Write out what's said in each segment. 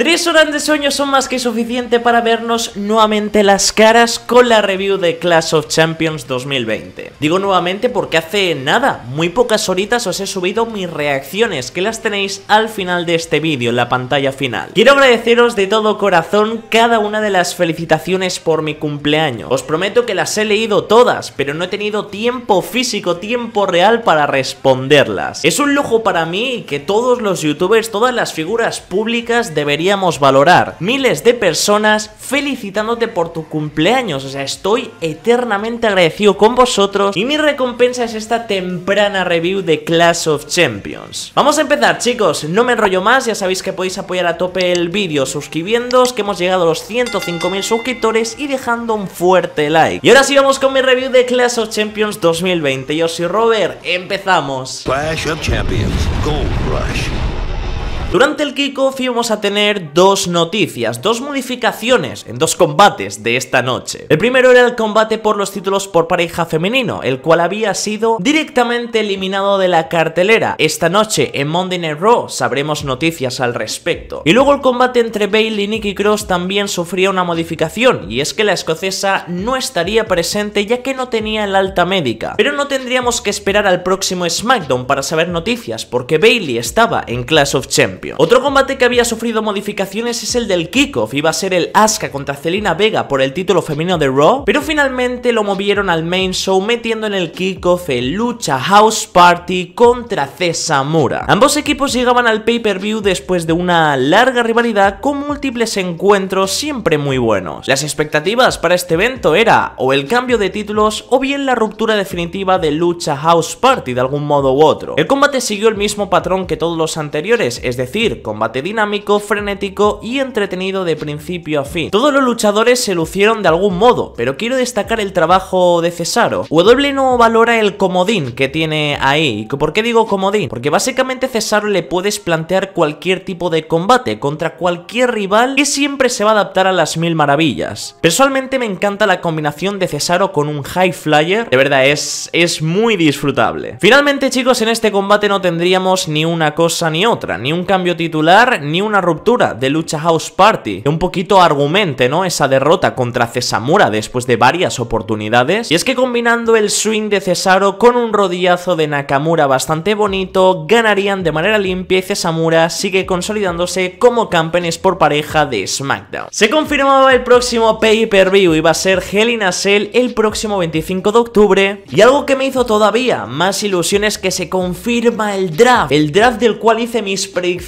Tres horas de sueño son más que suficiente para vernos nuevamente las caras con la review de Clash of Champions 2020. Digo nuevamente porque hace nada, muy pocas horitas os he subido mis reacciones, que las tenéis al final de este vídeo, en la pantalla final. Quiero agradeceros de todo corazón cada una de las felicitaciones por mi cumpleaños. Os prometo que las he leído todas, pero no he tenido tiempo físico, tiempo real para responderlas. Es un lujo para mí que todos los youtubers, todas las figuras públicas deberían valorar. Miles de personas felicitándote por tu cumpleaños, o sea, estoy eternamente agradecido con vosotros y mi recompensa es esta temprana review de Clash of Champions. Vamos a empezar chicos, no me enrollo más, ya sabéis que podéis apoyar a tope el vídeo suscribiéndoos, que hemos llegado a los 105.000 suscriptores y dejando un fuerte like. Y ahora sí vamos con mi review de Clash of Champions 2020, yo soy Robert, empezamos. Durante el kickoff íbamos a tener dos noticias, dos modificaciones en dos combates de esta noche. El primero era el combate por los títulos por pareja femenino, el cual había sido directamente eliminado de la cartelera. Esta noche en Monday Night Raw sabremos noticias al respecto. Y luego el combate entre Bailey y Nikki Cross también sufría una modificación, y es que la escocesa no estaría presente ya que no tenía el alta médica. Pero no tendríamos que esperar al próximo SmackDown para saber noticias, porque Bailey estaba en Clash of Champions. Otro combate que había sufrido modificaciones es el del kickoff, iba a ser el Asuka contra Celina Vega por el título femenino de Raw, pero finalmente lo movieron al main show metiendo en el kickoff el Lucha House Party contra Cesamura. Ambos equipos llegaban al pay-per-view después de una larga rivalidad con múltiples encuentros siempre muy buenos. Las expectativas para este evento era o el cambio de títulos o bien la ruptura definitiva de Lucha House Party de algún modo u otro. El combate siguió el mismo patrón que todos los anteriores, es decir, decir, combate dinámico, frenético y entretenido de principio a fin. Todos los luchadores se lucieron de algún modo, pero quiero destacar el trabajo de Cesaro. W no valora el comodín que tiene ahí. ¿Por qué digo comodín? Porque básicamente Cesaro le puedes plantear cualquier tipo de combate contra cualquier rival que siempre se va a adaptar a las mil maravillas. Personalmente me encanta la combinación de Cesaro con un High Flyer. De verdad, es, es muy disfrutable. Finalmente, chicos, en este combate no tendríamos ni una cosa ni otra, ni un cambio titular ni una ruptura de Lucha House Party. un poquito argumente, ¿no? Esa derrota contra Cesamura después de varias oportunidades. Y es que combinando el swing de Cesaro con un rodillazo de Nakamura bastante bonito, ganarían de manera limpia y Cesamura sigue consolidándose como campeones por pareja de SmackDown. Se confirmaba el próximo pay-per-view iba a ser Hell in a Cell el próximo 25 de octubre. Y algo que me hizo todavía más ilusiones es que se confirma el draft, el draft del cual hice mis predicciones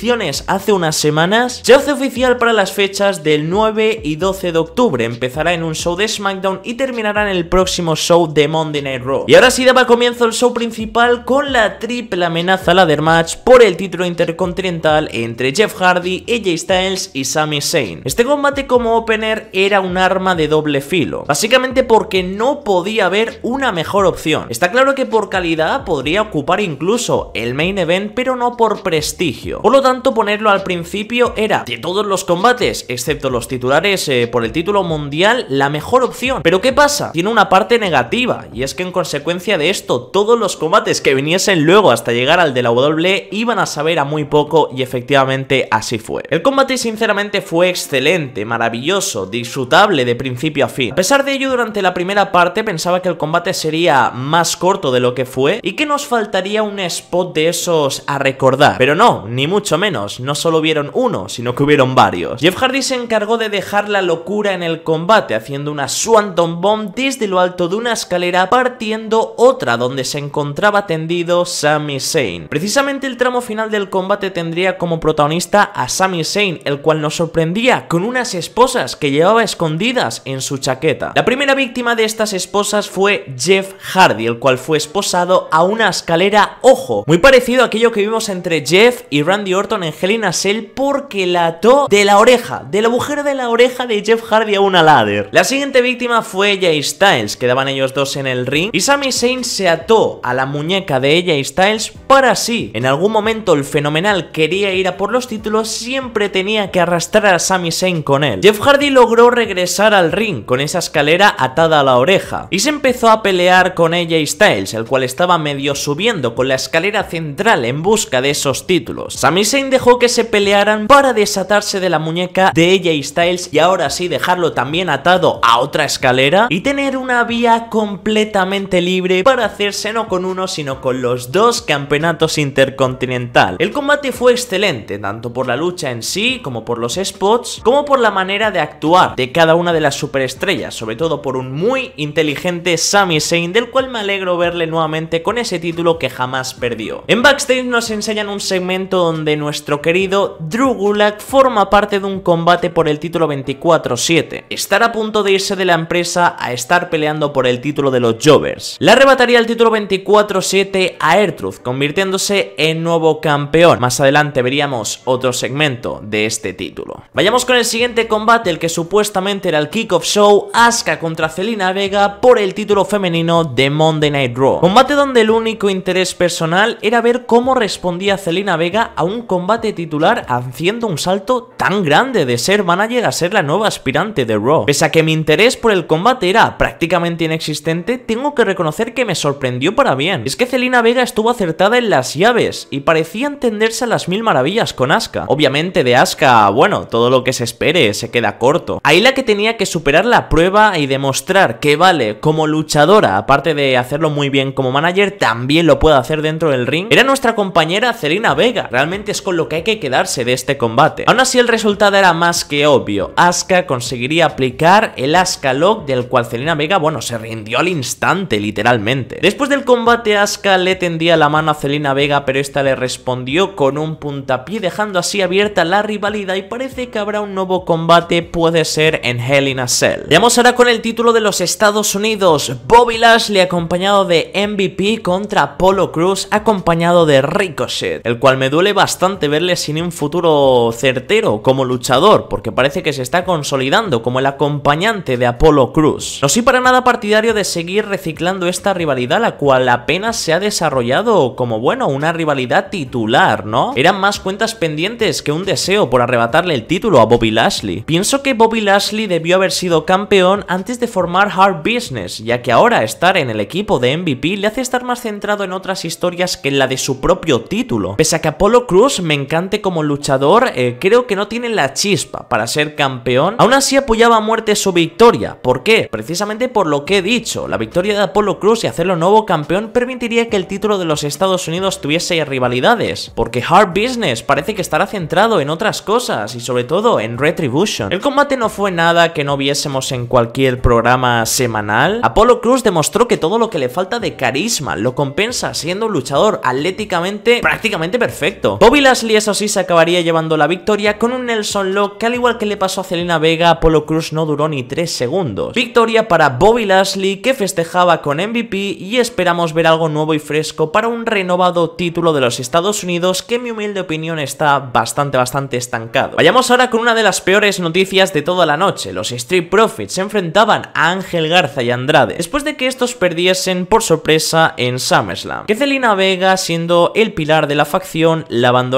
hace unas semanas, se hace oficial para las fechas del 9 y 12 de octubre. Empezará en un show de SmackDown y terminará en el próximo show de Monday Night Raw. Y ahora sí daba comienzo el show principal con la triple amenaza ladder match por el título intercontinental entre Jeff Hardy, AJ Styles y Sami Zayn. Este combate como opener era un arma de doble filo, básicamente porque no podía haber una mejor opción. Está claro que por calidad podría ocupar incluso el main event, pero no por prestigio. Por lo tanto, tanto ponerlo al principio era, de todos los combates, excepto los titulares eh, por el título mundial, la mejor opción. Pero ¿qué pasa? Tiene una parte negativa, y es que en consecuencia de esto, todos los combates que viniesen luego hasta llegar al de la W iban a saber a muy poco, y efectivamente así fue. El combate sinceramente fue excelente, maravilloso, disfrutable de principio a fin. A pesar de ello, durante la primera parte pensaba que el combate sería más corto de lo que fue, y que nos faltaría un spot de esos a recordar. Pero no, ni mucho menos menos, no solo vieron uno, sino que hubieron varios. Jeff Hardy se encargó de dejar la locura en el combate, haciendo una Swanton Bomb desde lo alto de una escalera, partiendo otra donde se encontraba tendido Sami Zayn. Precisamente el tramo final del combate tendría como protagonista a Sami Zayn, el cual nos sorprendía con unas esposas que llevaba escondidas en su chaqueta. La primera víctima de estas esposas fue Jeff Hardy, el cual fue esposado a una escalera, ojo, muy parecido a aquello que vimos entre Jeff y Randy Orton con Angelina porque la ató de la oreja, del agujero de la oreja de Jeff Hardy a una ladder. La siguiente víctima fue Jay Styles, quedaban ellos dos en el ring y Sami Zayn se ató a la muñeca de y Styles para sí. En algún momento el fenomenal quería ir a por los títulos, siempre tenía que arrastrar a Sami Zayn con él. Jeff Hardy logró regresar al ring con esa escalera atada a la oreja y se empezó a pelear con y Styles, el cual estaba medio subiendo con la escalera central en busca de esos títulos. Sami Zayn dejó que se pelearan para desatarse de la muñeca de AJ Styles y ahora sí dejarlo también atado a otra escalera y tener una vía completamente libre para hacerse no con uno sino con los dos campeonatos intercontinental. El combate fue excelente, tanto por la lucha en sí, como por los spots, como por la manera de actuar de cada una de las superestrellas, sobre todo por un muy inteligente Sami Zayn, del cual me alegro verle nuevamente con ese título que jamás perdió. En backstage nos enseñan un segmento donde nuestro querido Drew Gulak forma parte de un combate por el título 24-7. Estar a punto de irse de la empresa a estar peleando por el título de los Jovers. Le arrebataría el título 24-7 a Ertruth, convirtiéndose en nuevo campeón. Más adelante veríamos otro segmento de este título. Vayamos con el siguiente combate, el que supuestamente era el kickoff show, Asuka contra Celina Vega por el título femenino de Monday Night Raw. Combate donde el único interés personal era ver cómo respondía Celina Vega a un combate titular haciendo un salto tan grande de ser manager a ser la nueva aspirante de Raw. Pese a que mi interés por el combate era prácticamente inexistente, tengo que reconocer que me sorprendió para bien. Es que Celina Vega estuvo acertada en las llaves y parecía entenderse a las mil maravillas con Asuka. Obviamente de Asuka, bueno, todo lo que se espere se queda corto. Ahí la que tenía que superar la prueba y demostrar que vale como luchadora, aparte de hacerlo muy bien como manager, también lo puede hacer dentro del ring, era nuestra compañera Celina Vega. Realmente es con lo que hay que quedarse de este combate. Aún así el resultado era más que obvio, Asuka conseguiría aplicar el Asuka Lock del cual Celina Vega, bueno, se rindió al instante, literalmente. Después del combate Asuka le tendía la mano a Celina Vega, pero esta le respondió con un puntapié dejando así abierta la rivalidad y parece que habrá un nuevo combate, puede ser en Hell in a Cell. Veamos ahora con el título de los Estados Unidos, Bobby Lashley acompañado de MVP contra Polo Cruz acompañado de Ricochet, el cual me duele bastante verle sin un futuro certero como luchador, porque parece que se está consolidando como el acompañante de Apolo Cruz. No soy para nada partidario de seguir reciclando esta rivalidad, la cual apenas se ha desarrollado como, bueno, una rivalidad titular, ¿no? Eran más cuentas pendientes que un deseo por arrebatarle el título a Bobby Lashley. Pienso que Bobby Lashley debió haber sido campeón antes de formar Hard Business, ya que ahora estar en el equipo de MVP le hace estar más centrado en otras historias que en la de su propio título, pese a que Apolo Cruz me encante como luchador, eh, creo que no tiene la chispa para ser campeón. Aún así apoyaba a muerte su victoria. ¿Por qué? Precisamente por lo que he dicho. La victoria de Apolo Cruz y hacerlo nuevo campeón permitiría que el título de los Estados Unidos tuviese rivalidades. Porque Hard Business parece que estará centrado en otras cosas y sobre todo en Retribution. El combate no fue nada que no viésemos en cualquier programa semanal. Apollo Cruz demostró que todo lo que le falta de carisma lo compensa siendo un luchador atléticamente prácticamente perfecto. Bobby Gasly, eso sí, se acabaría llevando la victoria con un Nelson Lock que al igual que le pasó a Celina Vega, Polo Cruz no duró ni 3 segundos. Victoria para Bobby Lashley que festejaba con MVP y esperamos ver algo nuevo y fresco para un renovado título de los Estados Unidos que en mi humilde opinión está bastante bastante estancado. Vayamos ahora con una de las peores noticias de toda la noche. Los Street Profits se enfrentaban a Ángel Garza y Andrade después de que estos perdiesen por sorpresa en SummerSlam. Que Celina Vega siendo el pilar de la facción la bandera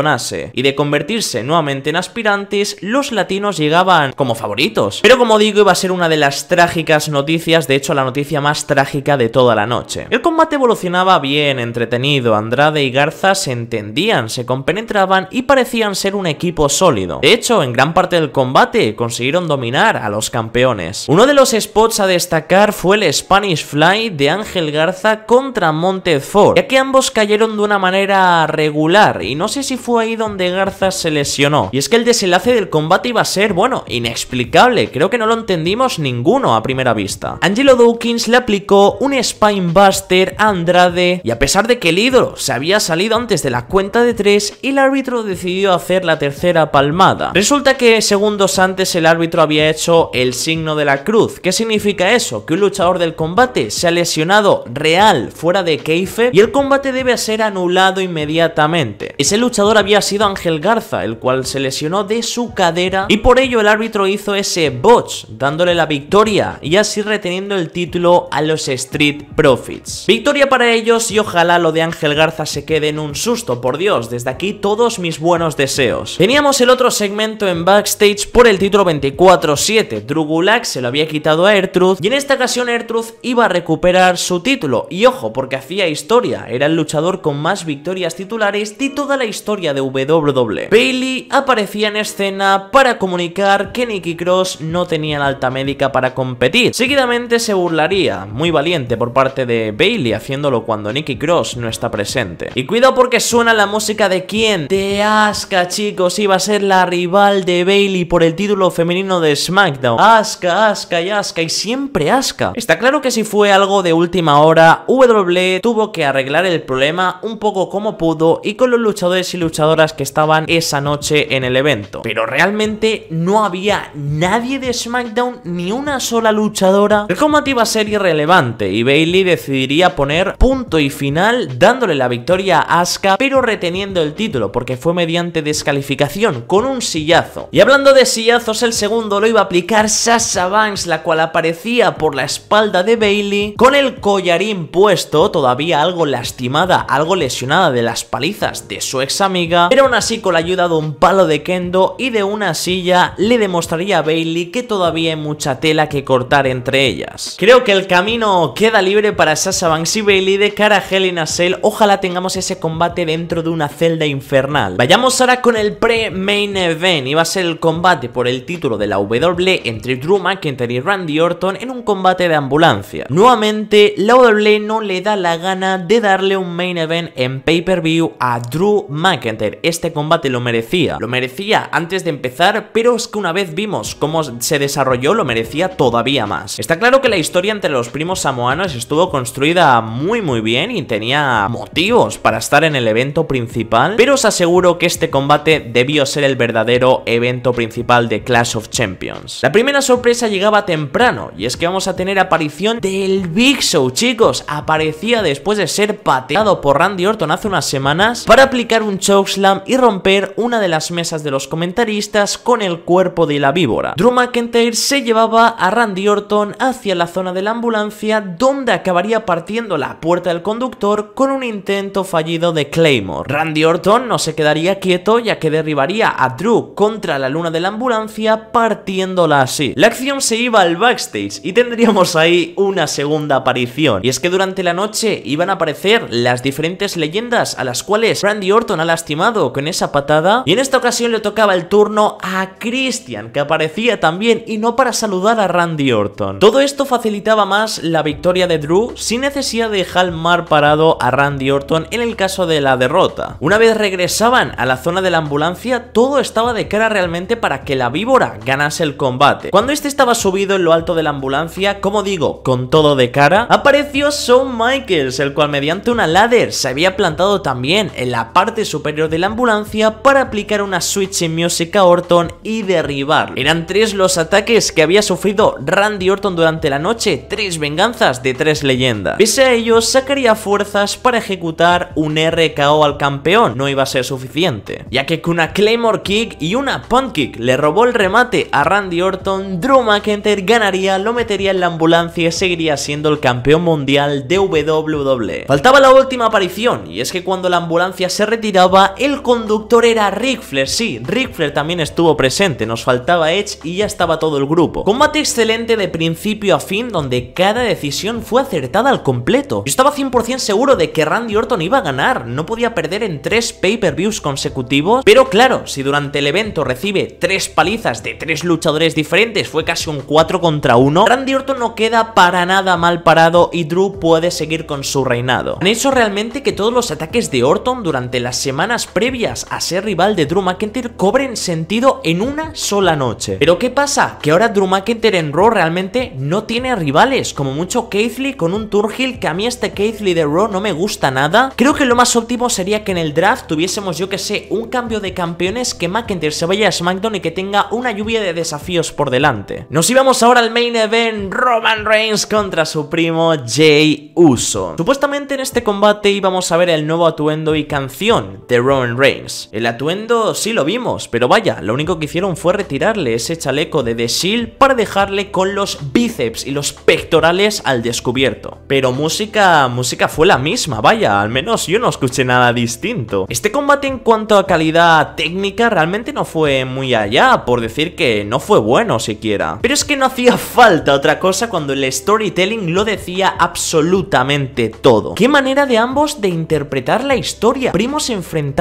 y de convertirse nuevamente en aspirantes, los latinos llegaban como favoritos. Pero como digo, iba a ser una de las trágicas noticias, de hecho la noticia más trágica de toda la noche. El combate evolucionaba bien, entretenido, Andrade y Garza se entendían, se compenetraban y parecían ser un equipo sólido. De hecho, en gran parte del combate consiguieron dominar a los campeones. Uno de los spots a destacar fue el Spanish Fly de Ángel Garza contra Montez Ford, ya que ambos cayeron de una manera regular y no sé si fue ahí donde Garza se lesionó. Y es que el desenlace del combate iba a ser, bueno, inexplicable. Creo que no lo entendimos ninguno a primera vista. Angelo Dawkins le aplicó un Spinebuster a Andrade y a pesar de que el ídolo se había salido antes de la cuenta de tres, el árbitro decidió hacer la tercera palmada. Resulta que segundos antes el árbitro había hecho el signo de la cruz. ¿Qué significa eso? Que un luchador del combate se ha lesionado real fuera de Keife y el combate debe ser anulado inmediatamente. Ese luchador había sido Ángel Garza, el cual se lesionó de su cadera y por ello el árbitro hizo ese botch, dándole la victoria y así reteniendo el título a los Street Profits. Victoria para ellos y ojalá lo de Ángel Garza se quede en un susto, por Dios, desde aquí todos mis buenos deseos. Teníamos el otro segmento en backstage por el título 24-7, Drew se lo había quitado a Ertruth y en esta ocasión Ertruth iba a recuperar su título y ojo porque hacía historia, era el luchador con más victorias titulares de toda la historia de WWE. Bailey aparecía en escena para comunicar que Nikki Cross no tenía la alta médica para competir. Seguidamente se burlaría, muy valiente por parte de Bailey haciéndolo cuando Nikki Cross no está presente. Y cuidado porque suena la música de quién, de Asuka chicos, iba a ser la rival de Bailey por el título femenino de SmackDown. Asuka, Asuka y Asuka y siempre Asuka. Está claro que si fue algo de última hora, WWE tuvo que arreglar el problema un poco como pudo y con los luchadores y luchadoras que estaban esa noche en el evento. Pero realmente no había nadie de SmackDown ni una sola luchadora. El combate iba a ser irrelevante y Bailey decidiría poner punto y final dándole la victoria a Asuka pero reteniendo el título porque fue mediante descalificación con un sillazo. Y hablando de sillazos el segundo lo iba a aplicar Sasha Banks la cual aparecía por la espalda de Bailey con el collarín puesto todavía algo lastimada, algo lesionada de las palizas de su ex amigo pero aún así con la ayuda de un palo de kendo y de una silla le demostraría a Bailey que todavía hay mucha tela que cortar entre ellas. Creo que el camino queda libre para Sasha Banks y Bailey de cara a Hell in ojalá tengamos ese combate dentro de una celda infernal. Vayamos ahora con el pre-main event, va a ser el combate por el título de la W entre Drew McIntyre y Randy Orton en un combate de ambulancia. Nuevamente, la W no le da la gana de darle un main event en pay-per-view a Drew McIntyre este combate lo merecía. Lo merecía antes de empezar, pero es que una vez vimos cómo se desarrolló, lo merecía todavía más. Está claro que la historia entre los primos samoanos estuvo construida muy muy bien y tenía motivos para estar en el evento principal, pero os aseguro que este combate debió ser el verdadero evento principal de Clash of Champions. La primera sorpresa llegaba temprano, y es que vamos a tener aparición del Big Show, chicos. Aparecía después de ser pateado por Randy Orton hace unas semanas para aplicar un show Slam y romper una de las mesas de los comentaristas con el cuerpo de la víbora. Drew McIntyre se llevaba a Randy Orton hacia la zona de la ambulancia donde acabaría partiendo la puerta del conductor con un intento fallido de Claymore. Randy Orton no se quedaría quieto ya que derribaría a Drew contra la luna de la ambulancia partiéndola así. La acción se iba al backstage y tendríamos ahí una segunda aparición. Y es que durante la noche iban a aparecer las diferentes leyendas a las cuales Randy Orton a las con esa patada. Y en esta ocasión le tocaba el turno a Christian, que aparecía también y no para saludar a Randy Orton. Todo esto facilitaba más la victoria de Drew sin necesidad de dejar mar parado a Randy Orton en el caso de la derrota. Una vez regresaban a la zona de la ambulancia, todo estaba de cara realmente para que la víbora ganase el combate. Cuando este estaba subido en lo alto de la ambulancia, como digo, con todo de cara, apareció Shawn Michaels, el cual mediante una ladder se había plantado también en la parte superior de la ambulancia para aplicar una Switch Music a Orton y derribarlo. Eran tres los ataques que había sufrido Randy Orton durante la noche, tres venganzas de tres leyendas. Pese a ello, sacaría fuerzas para ejecutar un RKO al campeón, no iba a ser suficiente, ya que con una Claymore Kick y una pun Kick le robó el remate a Randy Orton, Drew McIntyre ganaría, lo metería en la ambulancia y seguiría siendo el campeón mundial de WWE. Faltaba la última aparición, y es que cuando la ambulancia se retiraba, el conductor era Ric Flair. Sí, Ric Flair también estuvo presente, nos faltaba Edge y ya estaba todo el grupo. Combate excelente de principio a fin, donde cada decisión fue acertada al completo. Yo estaba 100% seguro de que Randy Orton iba a ganar, no podía perder en tres pay-per-views consecutivos, pero claro, si durante el evento recibe tres palizas de tres luchadores diferentes, fue casi un 4 contra 1, Randy Orton no queda para nada mal parado y Drew puede seguir con su reinado. Han hecho realmente que todos los ataques de Orton durante la semana previas a ser rival de Drew McIntyre cobren sentido en una sola noche. Pero ¿qué pasa? Que ahora Drew McIntyre en Raw realmente no tiene rivales, como mucho Keithley con un Turgil, que a mí este Keithley de Raw no me gusta nada. Creo que lo más óptimo sería que en el draft tuviésemos, yo que sé, un cambio de campeones, que McIntyre se vaya a SmackDown y que tenga una lluvia de desafíos por delante. Nos íbamos ahora al main event Roman Reigns contra su primo Jay Uso. Supuestamente en este combate íbamos a ver el nuevo atuendo y canción de Roman Reigns. El atuendo sí lo vimos, pero vaya, lo único que hicieron fue retirarle ese chaleco de The Shield para dejarle con los bíceps y los pectorales al descubierto. Pero música, música fue la misma, vaya, al menos yo no escuché nada distinto. Este combate en cuanto a calidad técnica realmente no fue muy allá, por decir que no fue bueno siquiera. Pero es que no hacía falta otra cosa cuando el storytelling lo decía absolutamente todo. Qué manera de ambos de interpretar la historia. Primos enfrentó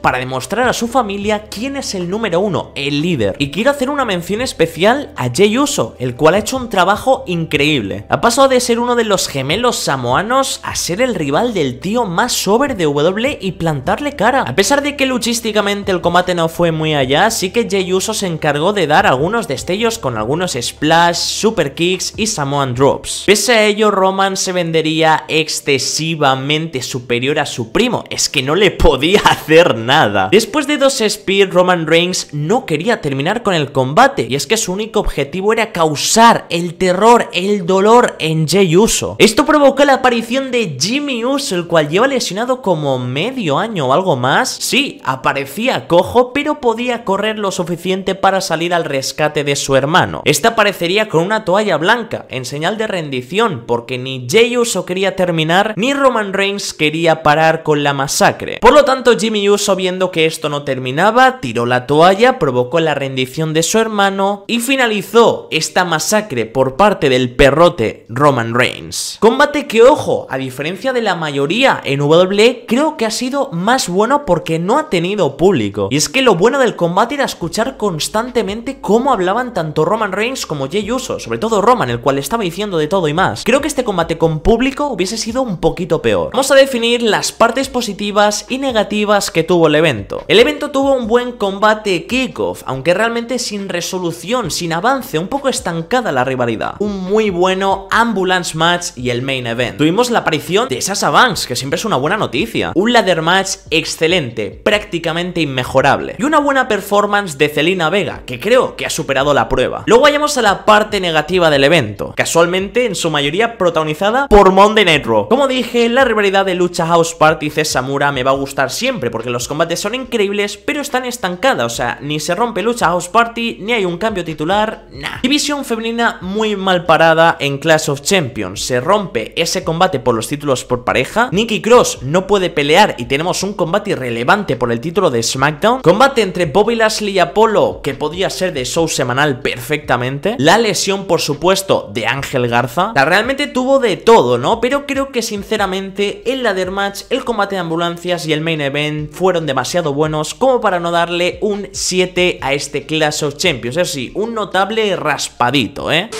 para demostrar a su familia quién es el número uno, el líder. Y quiero hacer una mención especial a Jay Uso, el cual ha hecho un trabajo increíble. Ha pasado de ser uno de los gemelos samoanos a ser el rival del tío más sobre de W y plantarle cara. A pesar de que luchísticamente el combate no fue muy allá, sí que Jay Uso se encargó de dar algunos destellos con algunos splash, super kicks y Samoan drops. Pese a ello, Roman se vendería excesivamente superior a su primo. Es que no le podía hacer nada. Después de dos Spear, Roman Reigns no quería terminar con el combate, y es que su único objetivo era causar el terror, el dolor en jay Uso. Esto provocó la aparición de Jimmy Uso, el cual lleva lesionado como medio año o algo más. Sí, aparecía cojo, pero podía correr lo suficiente para salir al rescate de su hermano. Esta aparecería con una toalla blanca, en señal de rendición, porque ni jay Uso quería terminar, ni Roman Reigns quería parar con la masacre. Por lo tanto, Jimmy Jimmy viendo que esto no terminaba, tiró la toalla, provocó la rendición de su hermano y finalizó esta masacre por parte del perrote Roman Reigns. Combate que, ojo, a diferencia de la mayoría en WWE, creo que ha sido más bueno porque no ha tenido público. Y es que lo bueno del combate era escuchar constantemente cómo hablaban tanto Roman Reigns como Jey Uso, sobre todo Roman, el cual estaba diciendo de todo y más. Creo que este combate con público hubiese sido un poquito peor. Vamos a definir las partes positivas y negativas que tuvo el evento. El evento tuvo un buen combate kickoff, aunque realmente sin resolución, sin avance, un poco estancada la rivalidad. Un muy bueno ambulance match y el main event. Tuvimos la aparición de Sasha Banks, que siempre es una buena noticia. Un ladder match excelente, prácticamente inmejorable. Y una buena performance de Celina Vega, que creo que ha superado la prueba. Luego vayamos a la parte negativa del evento, casualmente en su mayoría protagonizada por Monday Night Como dije, la rivalidad de lucha House Party César Samura me va a gustar siempre porque los combates son increíbles, pero están estancadas, o sea, ni se rompe lucha House Party, ni hay un cambio titular, nada. División femenina muy mal parada en Clash of Champions, se rompe ese combate por los títulos por pareja, Nikki Cross no puede pelear y tenemos un combate irrelevante por el título de SmackDown, combate entre Bobby Lashley y Apollo, que podía ser de show semanal perfectamente, la lesión por supuesto de Ángel Garza, la realmente tuvo de todo, ¿no? Pero creo que sinceramente el ladder match, el combate de ambulancias y el main event fueron demasiado buenos como para no darle un 7 a este Clash of Champions. Es decir, un notable raspadito, ¿eh?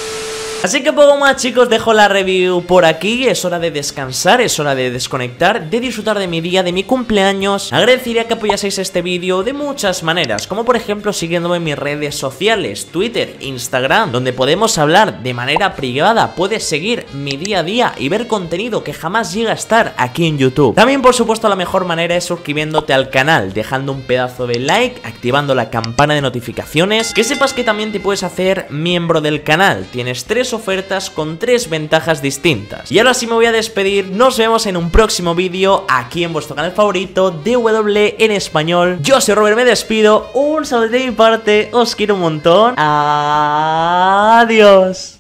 Así que poco más chicos, dejo la review por aquí, es hora de descansar, es hora de desconectar, de disfrutar de mi día, de mi cumpleaños. Agradecería que apoyaseis este vídeo de muchas maneras, como por ejemplo siguiéndome en mis redes sociales, Twitter, Instagram, donde podemos hablar de manera privada, puedes seguir mi día a día y ver contenido que jamás llega a estar aquí en YouTube. También por supuesto la mejor manera es suscribiéndote al canal, dejando un pedazo de like, activando la campana de notificaciones, que sepas que también te puedes hacer miembro del canal, tienes tres ofertas con tres ventajas distintas. Y ahora sí me voy a despedir, nos vemos en un próximo vídeo aquí en vuestro canal favorito DW en español. Yo soy Robert, me despido, un saludo de mi parte, os quiero un montón, adiós.